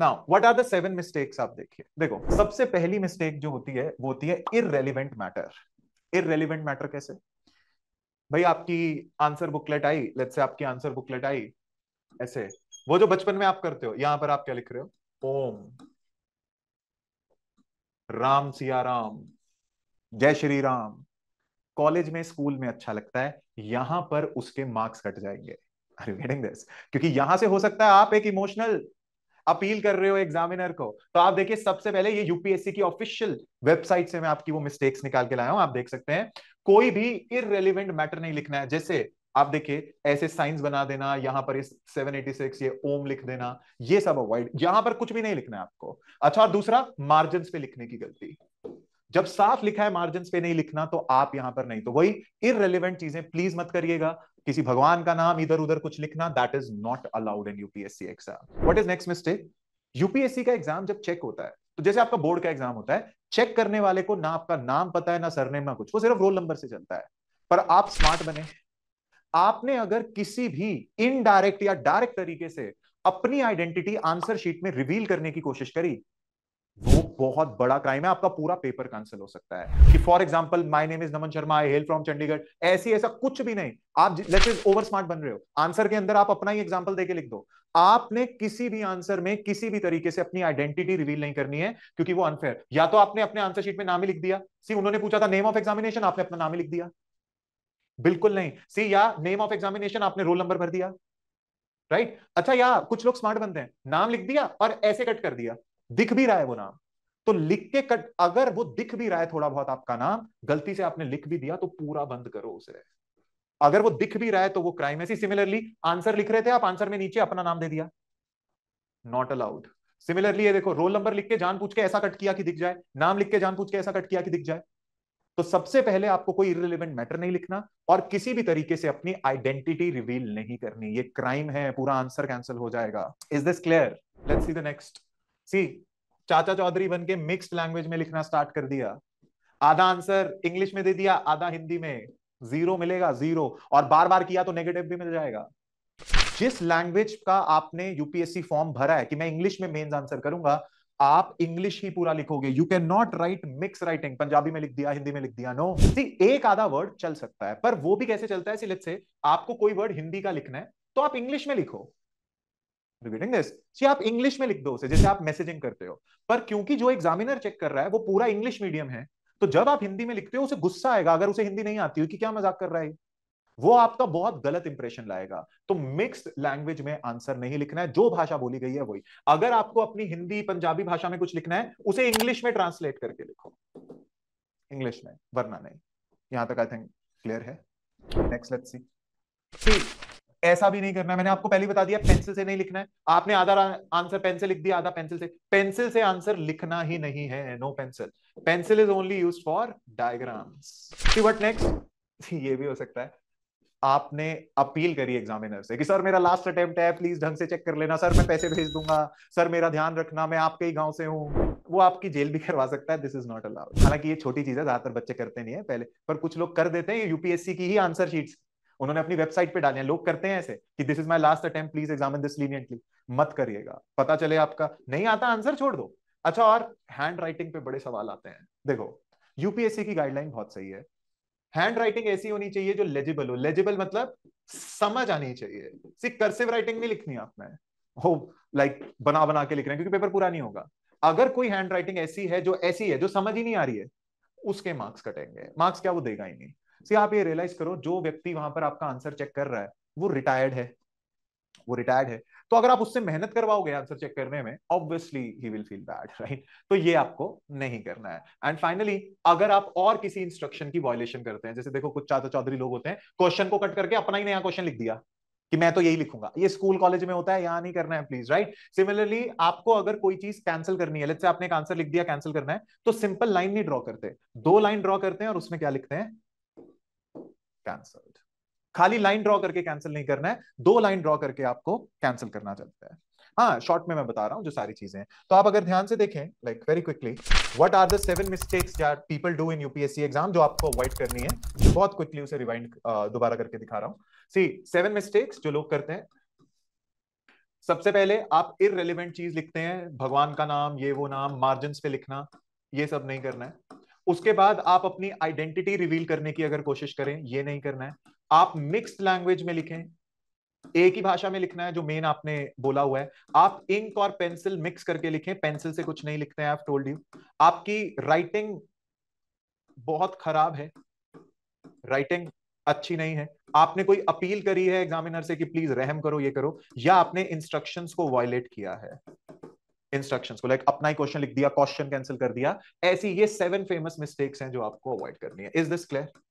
Now what are the seven mistakes आप देखिए देखो सबसे पहली मिस्टेक जो होती है वो होती है इरेलीवेंट मैटर इरेलीवेंट मैटर कैसे भाई आपकी answer booklet I let's say आपकी आंसर बुकलेट आई ऐसे वो जो बचपन में आप करते हो यहां पर आप क्या लिख रहे हो ओम राम सिया राम जय श्री राम कॉलेज में स्कूल में अच्छा लगता है यहां पर उसके मार्क्स कट जाएंगे आर यू गेटिंग दिस क्योंकि यहां से हो सकता है आप एक इमोशनल अपील कर रहे हो एग्जामिनर को तो आप देखिए सबसे पहले ये यूपीएससी की ऑफिशियल वेबसाइट से मैं आपकी वो मिस्टेक्स निकाल के लाया हूं आप देख सकते हैं कोई भी इरेलीवेंट मैटर नहीं लिखना है जैसे आप देखिए ऐसे साइंस बना देना यहां पर इस 786 ये ओम लिख देना ये सब अवॉइड यहां पर कुछ भी नहीं लिखना है आपको अच्छा और दूसरा मार्जिन पे लिखने की गलती जब साफ लिखा है मार्जिन पे नहीं लिखना तो आप यहां पर नहीं तो वही इरेलीवेंट चीजें प्लीज मत करिएगा किसी भगवान का नाम इधर उधर कुछ लिखना that is not allowed in UPSC exam what is next mistake UPSC का एग्जाम जब चेक होता है तो जैसे आपका बोर्ड का एग्जाम होता है चेक करने वाले को ना आपका नाम पता है ना सरनेम ना कुछ वो सिर्फ रोल नंबर से चलता है पर आप स्मार्ट बने आपने अगर किसी भी इनडायरेक्ट या डायरेक्ट तरीके से अपनी आइडेंटिटी आंसर शीट में रिवील करने की कोशिश करी वो बहुत बड़ा क्राइम है आपका पूरा पेपर कैंसिल हो सकता है कि for example my name is Naman Sharma I hail from Chandigarh ऐसी ऐसा कुछ भी नहीं आप इज ओवर स्मार्ट बन रहे हो आंसर के अंदर आप अपना ही एग्जांपल देके लिख दो आपने किसी भी आंसर में किसी भी तरीके से अपनी आइडेंटिटी रिवील नहीं करनी है क्योंकि वो अनफेयर या तो आपने अपने आंसर शीट में नाम ही लिख दिया सी उन्होंने पूछा था नेम ऑफ एग्जामिनेशन आपने अपना नाम ही लिख दिया बिल्कुल नहीं सी या नेम ऑफ एग्जामिनेशन आपने रोल नंबर भर दिया राइट अच्छा या कुछ लोग स्मार्ट बनते हैं नाम लिख दिया और ऐसे कट कर दिया दिख भी रहा है वो नाम तो लिख के कट अगर वो दिख भी रहा है थोड़ा बहुत आपका नाम गलती से आपने लिख भी दिया तो पूरा बंद करो उसे अगर वो दिख भी रहा है तो वो क्राइम ऐसी सिमिलरली आंसर लिख रहे थे आप आंसर में नीचे अपना नाम दे दिया नॉट अलाउड सिमिलरली ये देखो रोल नंबर लिख के जान पूछ के ऐसा कट किया कि दिख जाए नाम लिख के जान पूछ के ऐसा कट किया कि दिख जाए तो सबसे पहले आपको कोई इरिलेवेंट मैटर नहीं लिखना और किसी भी तरीके से अपनी आइडेंटिटी रिवील नहीं करनी ये क्राइम है पूरा आंसर कैंसिल हो जाएगा is this clear let's see the next see Chacha Chaudhary बनके मिक्स्ड लैंग्वेज में लिखना स्टार्ट कर दिया आधा आंसर इंग्लिश में दे दिया आधा हिंदी में जीरो मिलेगा जीरो और बार बार किया तो नेगेटिव भी मिल जाएगा जिस लैंग्वेज का आपने यूपीएससी फॉर्म भरा है कि मैं इंग्लिश में मेन्स आंसर करूंगा आप इंग्लिश ही पूरा लिखोगे you can not write mix writing Punjabi में लिख दिया हिंदी में लिख दिया नो no. सी एक आधा वर्ड चल सकता है पर वो भी कैसे चलता है से आपको कोई वर्ड हिंदी का लिखना है तो आप इंग्लिश में लिखो रिपीटिंग दिस सी आप इंग्लिश में लिख दो उसे जैसे आप मैसेजिंग करते हो पर क्योंकि जो एग्जामिनर चेक कर रहा है वो पूरा इंग्लिश मीडियम है तो जब आप हिंदी में लिखते हो उसे गुस्सा आएगा अगर उसे हिंदी नहीं आती हो कि क्या मजाक कर रहा है वो आपका बहुत गलत इंप्रेशन लाएगा तो मिक्स लैंग्वेज में आंसर नहीं लिखना है जो भाषा बोली गई है वही अगर आपको अपनी हिंदी पंजाबी भाषा में कुछ लिखना है उसे इंग्लिश में ट्रांसलेट करके लिखो इंग्लिश में वरना नहीं यहां तक आई थिंक क्लियर है नेक्स्ट लेट्स सी सी ऐसा भी नहीं करना है मैंने आपको पहले बता दिया पेंसिल से नहीं लिखना है आपने आधा आंसर पेंसिल लिख दिया आधा पेंसिल से पेंसिल से आंसर लिखना ही नहीं है no pencil pencil is only use for diagrams what next ये भी हो सकता है आपने अपील करी एग्जामिनर से कि सर मेरा लास्ट अटेम्प्ट है प्लीज ढंग से चेक कर लेना सर मैं पैसे भेज दूंगा सर मेरा ध्यान रखना मैं आपके ही गांव से हूँ वो आपकी जेल भी करवा सकता है दिस इज नॉट अलाउड हालांकि ये छोटी चीज है ज्यादातर बच्चे करते नहीं है पहले पर कुछ लोग कर देते हैं यूपीएससी की ही आंसर शीट उन्होंने अपनी वेबसाइट पे डाले हैं लोग करते हैं ऐसे कि this is my last attempt please examine this leniently मत करिएगा पता चले आपका नहीं आता आंसर छोड़ दो अच्छा और हैंड राइटिंग पे बड़े सवाल आते हैं देखो यूपीएससी की गाइडलाइन बहुत सही है हैंड राइटिंग ऐसी होनी चाहिए जो लेजिबल हो लेजिबल मतलब समझ आनी चाहिए सिर्फ कर्सिव राइटिंग नहीं लिखनी आपने हो लाइक like, बना बना के लिख रहे हैं क्योंकि पेपर पूरा नहीं होगा अगर कोई हैंड राइटिंग ऐसी है जो ऐसी है जो समझ ही नहीं आ रही है उसके मार्क्स कटेंगे मार्क्स क्या वो देगा ही नहीं से आप ये रियलाइज करो जो व्यक्ति वहां पर आपका आंसर चेक कर रहा है वो रिटायर्ड है वो रिटायर्ड है तो अगर आप उससे मेहनत करवाओगे आंसर चेक करने में obviously he will feel bad right तो ये आपको नहीं करना है एंड फाइनली अगर आप और किसी इंस्ट्रक्शन की वॉयलेशन करते हैं जैसे देखो कुछ चाचा चौधरी लोग होते हैं क्वेश्चन को कट करके अपना ही नया क्वेश्चन लिख दिया कि मैं तो यही लिखूंगा ये स्कूल कॉलेज में होता है यहाँ नहीं करना है प्लीज राइट सिमिलरली आपको अगर कोई चीज कैंसिल करनी है लेट्स से आपने एक आंसर लिख दिया कैंसिल करना है तो सिंपल लाइन नहीं ड्रॉ करते दो लाइन ड्रॉ करते हैं और उसमें क्या लिखते हैं कैंसल्ड खाली लाइन ड्रॉ करके कैंसिल नहीं करना है दो लाइन ड्रॉ करके आपको कैंसिल करना चलता है हाँ शॉर्ट में मैं बता रहा हूं जो सारी चीजें हैं तो आप अगर ध्यान से देखें like very quickly what are the seven mistakes people do in UPSC exam जो आपको अवॉइड करनी है बहुत क्विकली उसे रिवाइंड दोबारा करके दिखा रहा हूं सी सेवन मिस्टेक्स जो लोग करते हैं सबसे पहले आप इरेलीवेंट चीज लिखते हैं भगवान का नाम ये वो नाम मार्जिन पे लिखना ये सब नहीं करना है उसके बाद आप अपनी आइडेंटिटी रिवील करने की अगर कोशिश करें ये नहीं करना है आप मिक्स लैंग्वेज में लिखें एक ही भाषा में लिखना है जो मेन आपने बोला हुआ है आप इंक और पेंसिल मिक्स करके लिखें पेंसिल से कुछ नहीं लिखते हैं टोल्ड यू आपकी राइटिंग बहुत खराब है राइटिंग अच्छी नहीं है आपने कोई अपील करी है एग्जामिनर से कि प्लीज रहम करो ये करो या आपने इंस्ट्रक्शंस को वायलेट किया है इंस्ट्रक्शन को लाइक अपना ही क्वेश्चन लिख दिया क्वेश्चन कैंसिल कर दिया ऐसी ये सेवन फेमस मिस्टेक्स हैं जो आपको अवॉइड करनी है इज दिस क्लियर